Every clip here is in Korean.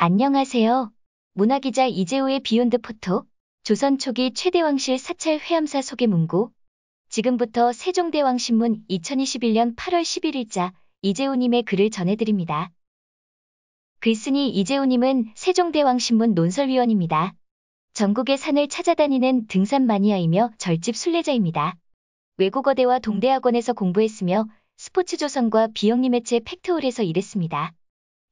안녕하세요. 문화기자 이재호의 비욘드 포토, 조선 초기 최대왕실 사찰 회암사 소개 문구. 지금부터 세종대왕신문 2021년 8월 11일자 이재호님의 글을 전해드립니다. 글쓴이 이재호님은 세종대왕신문 논설위원입니다. 전국의 산을 찾아다니는 등산 마니아이며 절집 순례자입니다. 외국어대와 동대학원에서 공부했으며 스포츠조선과 비영리매체 팩트홀에서 일했습니다.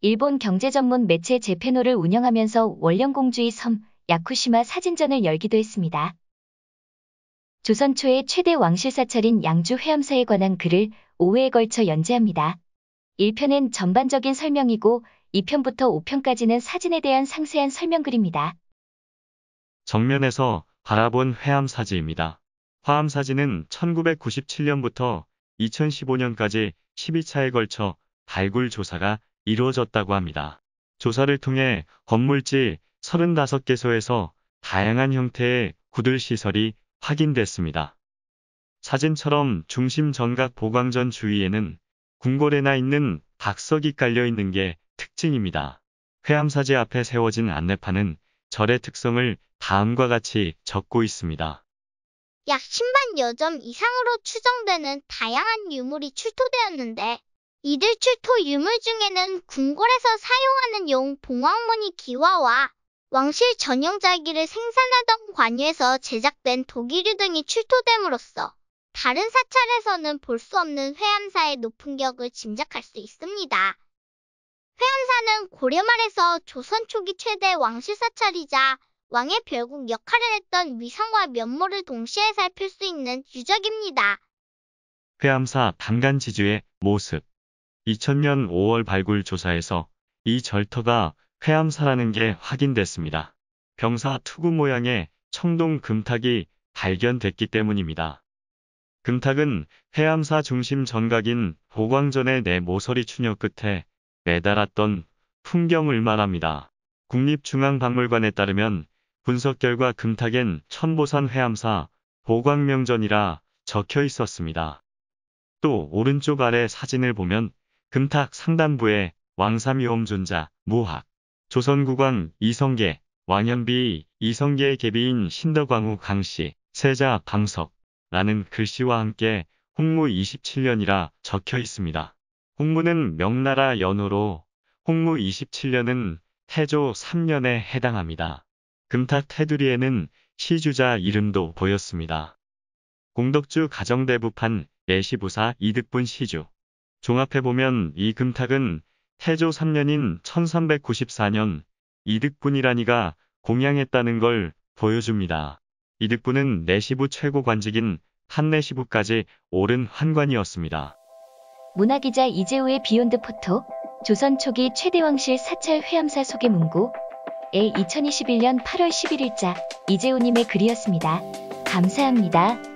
일본 경제 전문 매체 제페노를 운영하면서 원령공주의 섬 야쿠시마 사진전을 열기도 했습니다. 조선 초의 최대 왕실 사찰인 양주 회암사에 관한 글을 5회에 걸쳐 연재합니다. 1편은 전반적인 설명이고 2편부터 5편까지는 사진에 대한 상세한 설명글입니다. 정면에서 바라본 회암사지입니다. 화암사지는 1997년부터 2015년까지 12차에 걸쳐 발굴 조사가 이루어졌다고 합니다. 조사를 통해 건물지 35개소에서 다양한 형태의 구들 시설이 확인됐습니다. 사진처럼 중심 전각 보광전 주위에는 궁궐에나 있는 박석이 깔려 있는 게 특징입니다. 회암사지 앞에 세워진 안내판은 절의 특성을 다음과 같이 적고 있습니다. 약 10만 여점 이상으로 추정되는 다양한 유물이 출토되었는데 이들 출토 유물 중에는 궁궐에서 사용하는 용 봉황무늬 기와와 왕실 전용자기를 생산하던 관유에서 제작된 독일유 등이 출토됨으로써 다른 사찰에서는 볼 수 없는 회암사의 높은 격을 짐작할 수 있습니다. 회암사는 고려 말에서 조선 초기 최대 왕실 사찰이자 왕의 별국 역할을 했던 위상과 면모를 동시에 살필 수 있는 유적입니다. 회암사 담간 지주의 모습 2000년 5월 발굴 조사에서 이 절터가 회암사라는 게 확인됐습니다. 병사 투구 모양의 청동 금탁이 발견됐기 때문입니다. 금탁은 회암사 중심 전각인 보광전의 내 모서리 추녀 끝에 매달았던 풍경을 말합니다. 국립중앙박물관에 따르면 분석 결과 금탁엔 천보산 회암사 보광명전이라 적혀 있었습니다. 또 오른쪽 아래 사진을 보면 금탁 상단부에 왕삼이옴 존자, 무학, 조선국왕 이성계, 왕현비, 이성계의 개비인신덕왕후 강씨, 세자 강석 라는 글씨와 함께 홍무 27년이라 적혀 있습니다. 홍무는 명나라 연호로 홍무 27년은 태조 3년에 해당합니다. 금탁 테두리에는 시주자 이름도 보였습니다. 공덕주 가정대부판 내시부사 이득분 시주 종합해보면 이 금탁은 태조 3년인 1394년 이득분이라니가 공양했다는 걸 보여줍니다. 이득분은 내시부 최고 관직인 한내시부까지 오른 환관이었습니다. 문화기자 이재우의 비욘드 포토 조선 초기 최대왕실 사찰 회암사 소개 문구 에 2021년 8월 11일자 이재우님의 글이었습니다. 감사합니다.